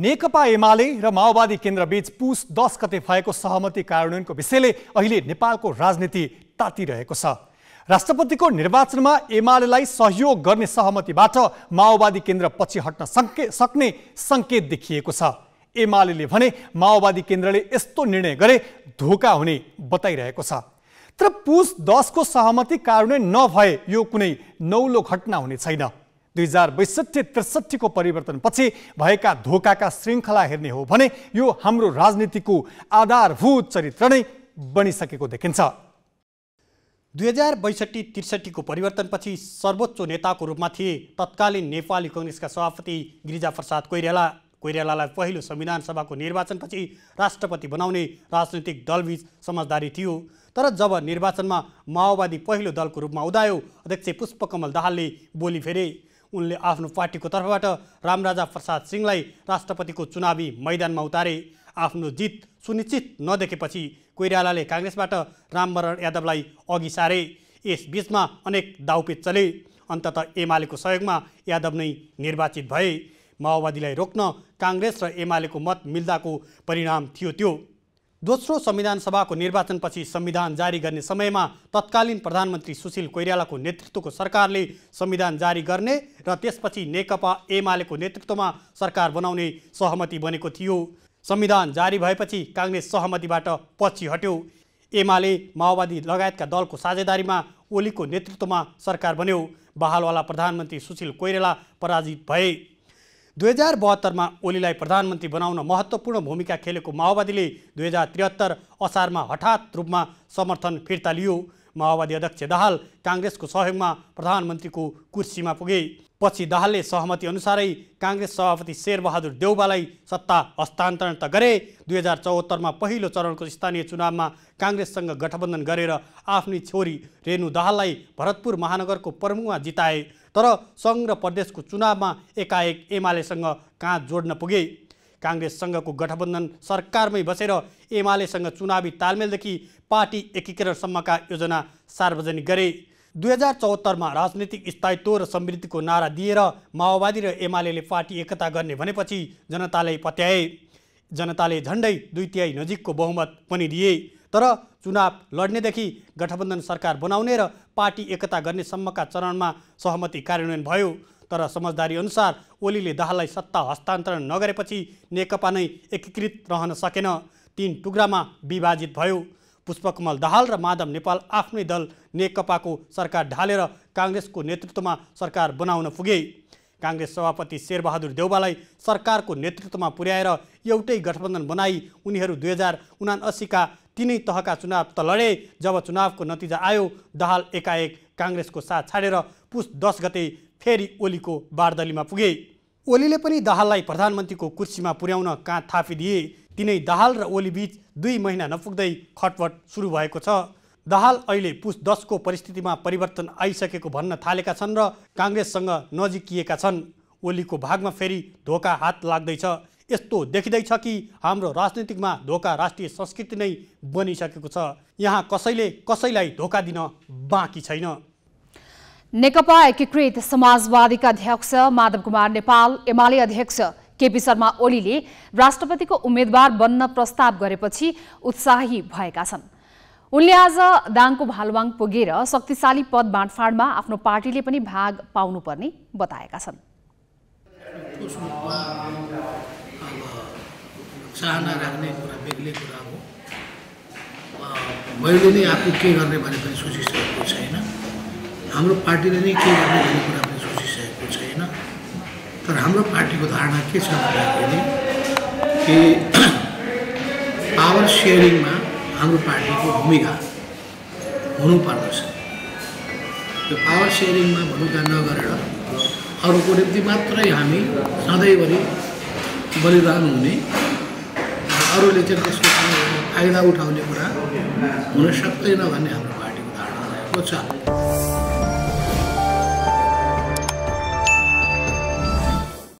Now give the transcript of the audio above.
नेकपा एमाले र माओवादी केन्द्रबीच पुस दस गते भएको सहमति कार्यान्वयनको विषयले अहिले नेपालको राजनीति तातिरहेको छ राष्ट्रपतिको निर्वाचनमा एमालेलाई सहयोग गर्ने सहमतिबाट माओवादी केन्द्र पछि हट्न सके सक्ने सङ्केत देखिएको छ एमाले भने माओवादी केन्द्रले यस्तो निर्णय गरे धोका हुने बताइरहेको छ तर पुस दसको सहमति कार्यान्वयन नभए यो कुनै नौलो घटना हुने छैन दुई हजार बैसठी त्रिसठीको परिवर्तनपछि भएका धोकाका श्रृङ्खला हेर्ने हो भने यो हाम्रो राजनीतिको आधारभूत चरित्र नै बनिसकेको देखिन्छ दुई हजार बैसठी त्रिसठीको परिवर्तनपछि सर्वोच्च नेताको रूपमा थिए तत्कालीन नेपाली कङ्ग्रेसका सभापति गिरिजाप्रसाद कोइराला कोइरालालाई पहिलो संविधान सभाको निर्वाचनपछि राष्ट्रपति बनाउने राजनैतिक दलबीच समझदारी थियो तर जब निर्वाचनमा माओवादी पहिलो दलको रूपमा उदायो अध्यक्ष पुष्पकमल दाहालले बोली फेरे उनले आफ्नो पार्टीको तर्फबाट रामराजा प्रसाद सिंहलाई राष्ट्रपतिको चुनावी मैदानमा उतारे आफ्नो जित सुनिश्चित नदेखेपछि कोइरालाले काङ्ग्रेसबाट रामवरण यादवलाई अघि सारे यसबीचमा अनेक दाउपेच चले अन्तत एमालेको सहयोगमा यादव नै निर्वाचित भए माओवादीलाई रोक्न काङ्ग्रेस र एमालेको मत मिल्दाको परिणाम थियो त्यो दोस्रो संविधान सभाको निर्वाचनपछि संविधान जारी गर्ने समयमा तत्कालीन प्रधानमन्त्री सुशील कोइरालाको नेतृत्वको सरकारले संविधान जारी गर्ने र त्यसपछि नेकपा एमालेको नेतृत्वमा सरकार बनाउने सहमति बनेको थियो संविधान जारी भएपछि काङ्ग्रेस सहमतिबाट पछि हट्यो एमाले माओवादी लगायतका दलको साझेदारीमा ओलीको नेतृत्वमा सरकार बन्यो बहालवाला प्रधानमन्त्री सुशील कोइराला पराजित भए दुई हजार बहत्तरमा ओलीलाई प्रधानमन्त्री बनाउन महत्त्वपूर्ण भूमिका खेलेको माओवादीले दुई हजार त्रिहत्तर असारमा हठात रूपमा समर्थन फिर्ता लियो माओवादी अध्यक्ष दाहाल काङ्ग्रेसको सहयोगमा प्रधानमन्त्रीको कुर्सीमा पुगे पछि दाहालले सहमति अनुसारै काङ्ग्रेस सभापति शेरबहादुर देउबालाई सत्ता हस्तान्तरण त गरे दुई हजार चौहत्तरमा पहिलो चरणको स्थानीय चुनावमा काङ्ग्रेससँग गठबन्धन गरेर आफ्नै छोरी रेणु दाहाललाई भरतपुर महानगरको प्रमुखमा जिताए तर सङ्घ र प्रदेशको चुनावमा एकाएक एमालेसँग कहाँ जोड्न पुगे काङ्ग्रेससँगको गठबन्धन सरकारमै बसेर एमालेसँग चुनावी तालमेलदेखि पार्टी एकीकरणसम्मका योजना सार्वजनिक गरे दुई हजार चौहत्तरमा राजनीतिक स्थायित्व र समृद्धिको नारा दिएर माओवादी र एमाले पार्टी एकता गर्ने भनेपछि जनताले पत्याए जनताले झन्डै दुई तिहाई नजिकको बहुमत पनि दिए तर चुनाव लड्नेदेखि गठबन्धन सरकार बनाउने र पार्टी एकता गर्नेसम्मका चरणमा सहमति कार्यान्वयन भयो तर समझदारी अनुसार ओलीले दाहाललाई सत्ता हस्तान्तरण नगरेपछि नेकपा नै एकीकृत रहन सकेन तीन टुक्रामा विभाजित भयो पुष्पकमल दाहाल र माधव नेपाल आफ्नै दल नेकपाको सरकार ढालेर काङ्ग्रेसको नेतृत्वमा सरकार बनाउन पुगे काङ्ग्रेस सभापति शेरबहादुर देउबालाई सरकारको नेतृत्वमा पुर्याएर एउटै गठबन्धन बनाई उनीहरू दुई हजार उनासीका तिनै तहका चुनाव त लडे जब चुनावको नतिजा आयो दाहाल एकाएक काङ्ग्रेसको साथ छाडेर पुस दस गते फेरि ओलीको बारदलीमा पुगे ओलीले पनि दाहाललाई प्रधानमन्त्रीको कुर्सीमा पुर्याउन कहाँ थापिदिए तिनै दाहाल र ओलीबीच दुई महिना नपुग्दै खटपट सुरु भएको छ दाहाल अहिले पुस दसको परिस्थितिमा परिवर्तन आइसकेको भन्न थालेका छन् र काङ्ग्रेससँग नजिकिएका छन् ओलीको भागमा फेरि धोका हात लाग्दैछ यस्तो देखिँदैछ कि हाम्रो राजनीतिकमा धोका राष्ट्रिय संस्कृति नै बनिसकेको छ यहाँ कसैले कसैलाई धोका दिन बाँकी छैन नेकपा एकीकृत समाजवादीका अध्यक्ष माधव कुमार नेपाल एमाले अध्यक्ष केपी शर्मा ओलीले राष्ट्रपतिको उम्मेद्वार बन्न प्रस्ताव गरेपछि उत्साही भएका छन् उनले आज दाङको भालवाङ पुगेर शक्तिशाली पद बाँडफाँडमा आफ्नो पार्टीले पनि भाग पाउनुपर्ने बताएका छन् मैले नै आफू के गर्ने भने पनि हाम्रो पार्टीले नै के गर्ने भन्ने कुरा पनि सोचिसकेको छैन तर हाम्रो पार्टीको धारणा के छ भन्दाखेरि कि पावर सेयरिङमा हाम्रो पार्टीको भूमिका हुनुपर्दछ त्यो पावर सेयरिङमा भूमिका नगरेर अरूको निम्ति मात्रै हामी सधैँभरि बलिदान हुने अरूले चाहिँ त्यसको फाइदा उठाउने कुरा हुन सक्दैन भन्ने हाम्रो पार्टीको धारणा रहेको छ